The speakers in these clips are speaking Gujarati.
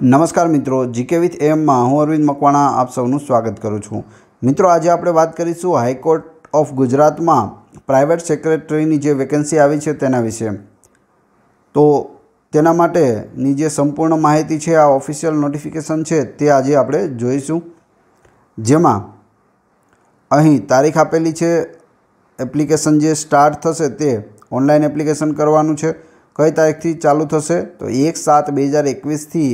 નમસ્કાર મિત્રો જીકે વિથ એમમાં હું અરવિંદ મકવાણા આપ સૌનું સ્વાગત કરું છું મિત્રો આજે આપણે વાત કરીશું હાઈકોર્ટ ઓફ ગુજરાતમાં પ્રાઇવેટ સેક્રેટરીની જે વેકેન્સી આવી છે તેના વિશે તો તેના માટેની જે સંપૂર્ણ માહિતી છે આ ઓફિશિયલ નોટિફિકેશન છે તે આજે આપણે જોઈશું જેમાં અહીં તારીખ આપેલી છે એપ્લિકેશન જે સ્ટાર્ટ થશે તે ઓનલાઈન એપ્લિકેશન કરવાનું છે કઈ તારીખથી ચાલુ થશે તો એક સાત બે હજાર એકવીસથી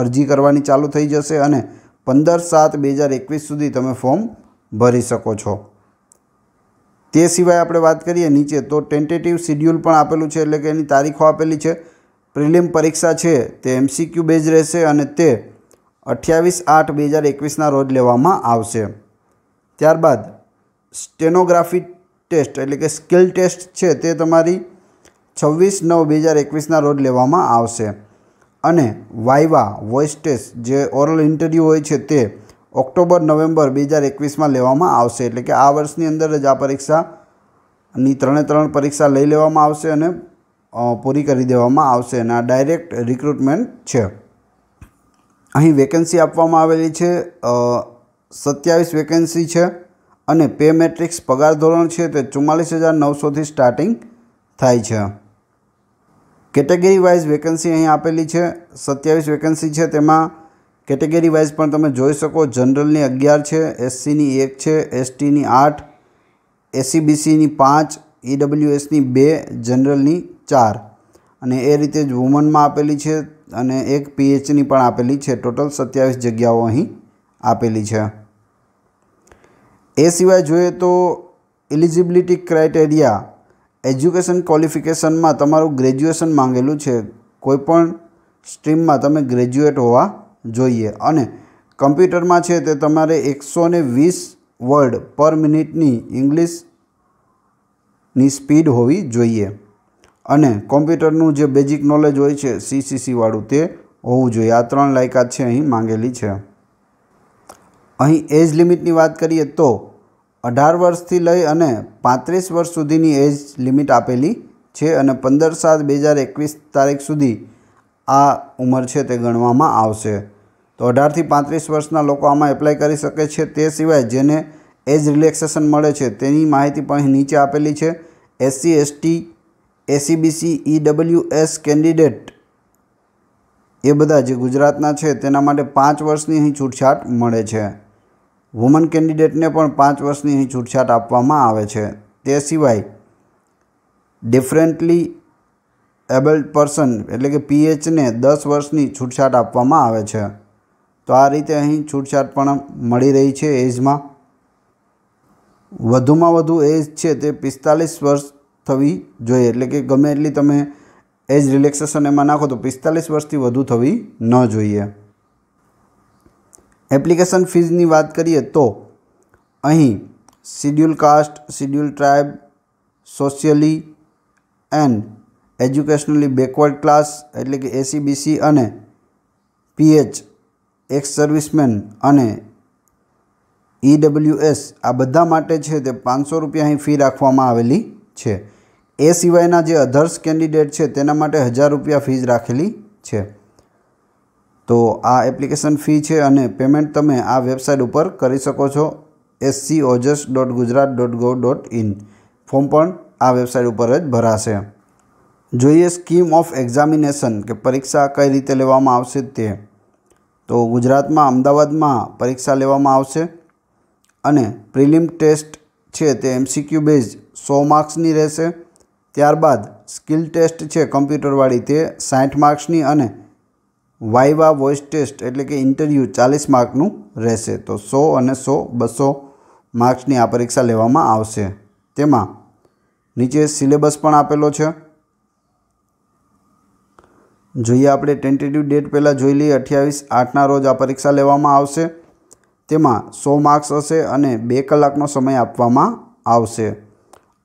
અરજી કરવાની ચાલુ થઈ જશે અને પંદર સાત બે હજાર એકવીસ સુધી તમે ફોર્મ ભરી શકો છો તે સિવાય આપણે વાત કરીએ નીચે તો ટેન્ટેટિવ શિડ્યુલ પણ આપેલું છે એટલે કે એની તારીખો આપેલી છે પ્રિલિમ પરીક્ષા છે તે એમસીક્યુ બેઝ રહેશે અને તે અઠ્યાવીસ આઠ બે હજાર એકવીસના રોજ લેવામાં આવશે ત્યારબાદ સ્ટેનોગ્રાફી ટેસ્ટ એટલે કે સ્કિલ ટેસ્ટ છે તે તમારી છવ્વીસ નવ બે હજાર એકવીસના રોજ લેવામાં આવશે અને વાઇવા વોઇસ ટેસ્ટ જે ઓરલ ઇન્ટરવ્યૂ હોય છે તે ઓક્ટોબર નવેમ્બર બે હજાર એકવીસમાં લેવામાં આવશે એટલે કે આ વર્ષની અંદર જ આ પરીક્ષાની ત્રણે ત્રણ પરીક્ષા લઈ લેવામાં આવશે અને પૂરી કરી દેવામાં આવશે અને આ ડાયરેક્ટ રિક્રુટમેન્ટ છે અહીં વેકેન્સી આપવામાં આવેલી છે સત્યાવીસ વેકેન્સી છે અને પે મેટ્રિક્સ પગાર ધોરણ છે તે ચુમ્માલીસ હજાર નવસોથી સ્ટાર્ટિંગ થાય છે કેટેગરી વાઇઝ વેકન્સી અહીં આપેલી છે સત્યાવીસ વેકન્સી છે તેમાં કેટેગરી વાઇઝ પણ તમે જોઈ શકો જનરલની અગિયાર છે એસસીની એક છે એસટીની આઠ એસીબીસીની પાંચ ઈડબ્લ્યુએસની બે જનરલની ચાર અને એ રીતે જ વુમનમાં આપેલી છે અને એક પીએચની પણ આપેલી છે ટોટલ સત્યાવીસ જગ્યાઓ અહીં આપેલી છે એ સિવાય જોઈએ તો એલિજિબિલિટી ક્રાઇટેરિયા એજ્યુકેશન ક્વોલિફિકેશનમાં તમારું ગ્રેજ્યુએશન માંગેલું છે કોઈપણ સ્ટ્રીમમાં તમે ગ્રેજ્યુએટ હોવા જોઈએ અને કમ્પ્યુટરમાં છે તે તમારે એકસો ને વીસ વર્ડ પર મિનિટની ઇંગ્લિશની સ્પીડ હોવી જોઈએ અને કોમ્પ્યુટરનું જે બેઝિક નોલેજ હોય છે સીસીસીવાળું તે હોવું જોઈએ આ ત્રણ લાયકાત છે અહીં માંગેલી છે અહીં એજ લિમિટની વાત કરીએ તો અઢાર વર્ષથી લઈ અને પાંત્રીસ વર્ષ સુધીની એજ લિમિટ આપેલી છે અને પંદર સાત બે હજાર એકવીસ તારીખ સુધી આ ઉંમર છે તે ગણવામાં આવશે તો અઢારથી પાંત્રીસ વર્ષના લોકો આમાં એપ્લાય કરી શકે છે તે સિવાય જેને એજ રિલેક્સેશન મળે છે તેની માહિતી પણ નીચે આપેલી છે SC ST SEBC S candidate એ બધા જે ગુજરાતના છે તેના માટે પાંચ વર્ષની અહીં છૂટછાટ મળે છે વુમન કેન્ડિડેટને પણ પાંચ વર્ષની છૂટછાટ આપવામાં આવે છે તે સિવાય ડિફરન્ટલી એબલ્ડ પર્સન એટલે કે પીએચને દસ વર્ષની છૂટછાટ આપવામાં આવે છે તો આ રીતે અહીં છૂટછાટ પણ મળી રહી છે એજમાં વધુમાં વધુ એજ છે તે પિસ્તાલીસ વર્ષ થવી જોઈએ એટલે કે ગમે એટલી તમે એજ રિલેક્સેશન એમાં નાખો તો પિસ્તાલીસ વર્ષથી વધુ થવી ન જોઈએ એપ્લિકેશન ફીઝની વાત કરીએ તો અહીં schedule caste schedule tribe socially and educationally backward class એટલે કે એસીબીસી અને પીએચ એક્સ સર્વિસમેન અને ઈડબ્લ્યુએસ e આ બધા માટે છે તે પાંચસો રૂપિયા અહીં ફી રાખવામાં આવેલી છે એ સિવાયના જે અધર્સ કેન્ડિડેટ છે તેના માટે હજાર રૂપિયા ફીઝ રાખેલી છે તો આ એપ્લિકેશન ફી છે અને પેમેન્ટ તમે આ વેબસાઇટ ઉપર કરી શકો છો SC OJAS dot Gujarat dot gov dot in form પણ આ વેબસાઇટ ઉપર જ ભરાશે જોઈએ સ્કીમ ઓફ એક્ઝામિનેશન કે પરીક્ષા કઈ રીતે લેવામાં આવશે તે તો ગુજરાતમાં અમદાવાદમાં પરીક્ષા લેવામાં આવશે અને પ્રિલિમ ટેસ્ટ છે તે એમસીક્યુ બેઝ સો માર્ક્સની રહેશે ત્યારબાદ સ્કિલ ટેસ્ટ છે કમ્પ્યુટરવાળી તે સાઠ માર્ક્સની અને વાઇવા વોઇસ ટેસ્ટ એટલે કે ઇન્ટરવ્યૂ ચાલીસ માર્કનું રહેશે તો સો અને સો બસો માર્ક્સની આ પરીક્ષા લેવામાં આવશે તેમાં નીચે સિલેબસ પણ આપેલો છે જોઈએ આપણે ટેન્ટેટિવ ડેટ પહેલાં જોઈ લઈએ અઠ્યાવીસ આઠના રોજ આ પરીક્ષા લેવામાં આવશે તેમાં સો માર્ક્સ હશે અને બે કલાકનો સમય આપવામાં આવશે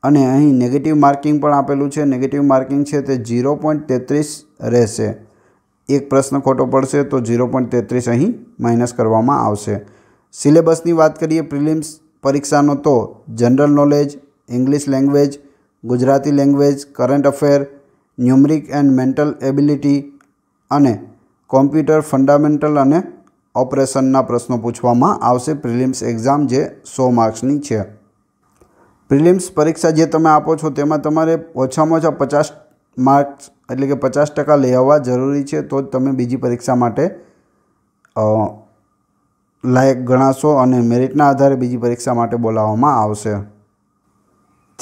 અને અહીં નેગેટિવ માર્કિંગ પણ આપેલું છે નેગેટિવ માર્કિંગ છે તે ઝીરો પોઈન્ટ તેત્રીસ રહેશે એક પ્રશ્ન ખોટો પડશે તો ઝીરો પોઈન્ટ તેત્રીસ અહીં માઇનસ કરવામાં આવશે સિલેબસની વાત કરીએ પ્રિલિમ્સ પરીક્ષાનો તો general knowledge English language Gujarati language current affair numeric and mental ability અને કોમ્પ્યુટર ફંડામેન્ટલ અને ઓપરેશનના પ્રશ્નો પૂછવામાં આવશે પ્રિલિમ્સ એક્ઝામ જે સો માર્ક્સની છે પ્રિલિમ્સ પરીક્ષા જે તમે આપો છો તેમાં તમારે ઓછામાં ઓછા પચાસ માર્ક્સ એટલે કે પચાસ ટકા લઈ આવવા જરૂરી છે તો જ તમે બીજી પરીક્ષા માટે લાયક ગણાશો અને મેરિટના આધારે બીજી પરીક્ષા માટે બોલાવવામાં આવશે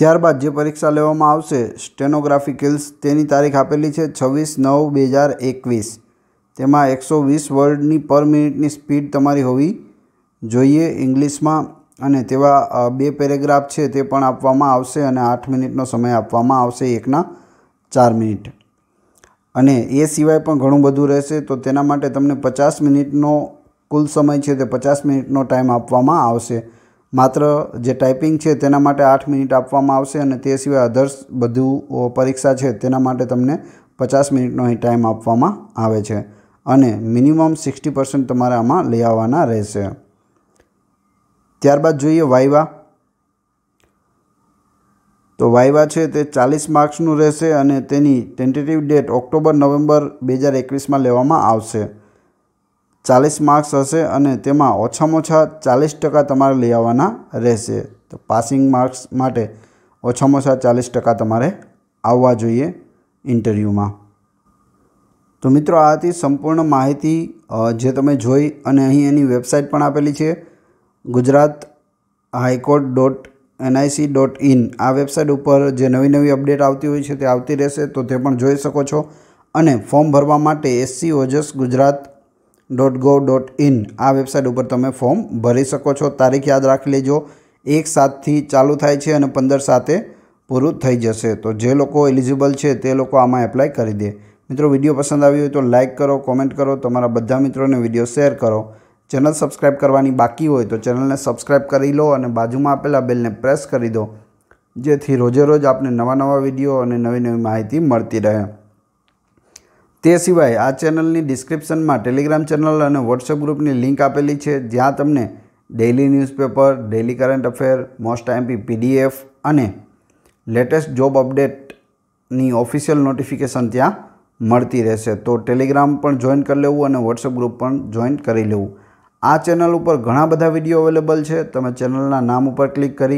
ત્યારબાદ જે પરીક્ષા લેવામાં આવશે સ્ટેનોગ્રાફિકલ્સ તેની તારીખ આપેલી છે છવ્વીસ નવ બે હજાર એકવીસ તેમાં એકસો વીસ વર્ડની પર મિનિટની સ્પીડ તમારી હોવી જોઈએ ઇંગ્લિશમાં અને તેવા બે પેરેગ્રાફ છે તે પણ આપવામાં આવશે અને આઠ મિનિટનો સમય આપવામાં આવશે એકના ચાર મિનિટ અને એ સિવાય પણ ઘણું બધું રહેશે તો તેના માટે તમને પચાસ મિનિટનો કુલ સમય છે તે પચાસ મિનિટનો ટાઈમ આપવામાં આવશે માત્ર જે ટાઈપિંગ છે તેના માટે આઠ મિનિટ આપવામાં આવશે અને તે સિવાય અધર્સ બધું પરીક્ષા છે તેના માટે તમને પચાસ મિનિટનો અહીં ટાઈમ આપવામાં આવે છે અને મિનિમમ સિક્સટી પર્સન્ટ તમારે આમાં લઈ આવવાના રહેશે ત્યારબાદ જોઈએ વાઇવા તો વાયવા છે તે ચાલીસ માર્ક્સનું રહેશે અને તેની ટેન્ટેટિવ ડેટ ઓક્ટોબર નવેમ્બર બે હજાર એકવીસમાં લેવામાં આવશે ચાલીસ માર્ક્સ હશે અને તેમાં ઓછામાં ઓછા ચાલીસ ટકા તમારે લઈ આવવાના રહેશે તો પાસિંગ માર્ક્સ માટે ઓછામાં ઓછા ચાલીસ ટકા તમારે આવવા જોઈએ ઇન્ટરવ્યૂમાં તો મિત્રો આ હતી સંપૂર્ણ માહિતી જે તમે જોઈ અને અહીં એની વેબસાઇટ પણ આપેલી છે Gujarat high court dot NIC dot in આ વેબસાઇટ ઉપર જે નવી નવી અપડેટ આવતી હોય છે તે આવતી રહેશે તો તે પણ જોઈ શકો છો અને ફોર્મ ભરવા માટે SC OJAS Gujarat dot go dot in આ વેબસાઇટ ઉપર તમે ફોર્મ ભરી શકો છો તારીખ યાદ રાખી લેજો એક સાતથી ચાલુ થાય છે અને પંદર સાથે પૂરું થઈ જશે તો જે લોકો એલિજિબલ છે તે લોકો આમાં એપ્લાય કરી દે મિત્રો વિડીયો પસંદ આવ્યો હોય તો લાઇક કરો કોમેન્ટ કરો તમારા બધા મિત્રોને વિડીયો શેર કરો ચેનલ સબસ્ક્રાઈબ કરવાની બાકી હોય તો ચેનલને સબસ્ક્રાઈબ કરી લો અને બાજુમાં આપેલા બેલને પ્રેસ કરી દો જેથી રોજે રોજ આપને નવા નવા વિડીયો અને નવી નવી માહિતી મળતી રહે તે સિવાય આ ચેનલની ડિસ્ક્રિપ્શનમાં ટેલિગ્રામ ચેનલ અને વોટ્સએપ ગ્રુપની લિંક આપેલી છે જ્યાં તમને daily newspaper daily current affair most MP PDF અને લેટેસ્ટ જોબ અપડેટની ઓફિશિયલ નોટિફિકેશન ત્યાં મળતી રહેશે તો ટેલિગ્રામ પણ જોઈન કરી લેવું અને વોટ્સએપ ગ્રુપ પણ જોઈન કરી લેવું આ ચેનલ ઉપર ઘણા બધા વિડીયો અવેલેબલ છે તમે ચેનલના નામ ઉપર ક્લિક કરી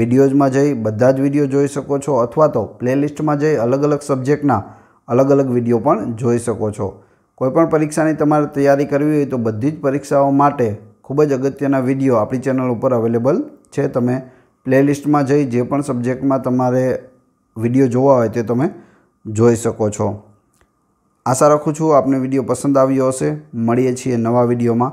વિડીયોઝમાં જઈ બધા જ વિડીયો જોઈ શકો છો અથવા તો પ્લેલિસ્ટમાં જઈ અલગ અલગ સબ્જેક્ટના અલગ અલગ વિડીયો પણ જોઈ શકો છો કોઈપણ પરીક્ષાની તમારે તૈયારી કરવી હોય તો બધી જ પરીક્ષાઓ માટે ખૂબ જ અગત્યના વિડીયો આપણી ચેનલ ઉપર અવેલેબલ છે તમે પ્લેલિસ્ટમાં જઈ જે પણ સબ્જેક્ટમાં તમારે વિડીયો જોવા હોય તે તમે જોઈ શકો છો આશા રાખું છું આપને વિડીયો પસંદ આવ્યો હશે મળીએ છીએ નવા વિડીયોમાં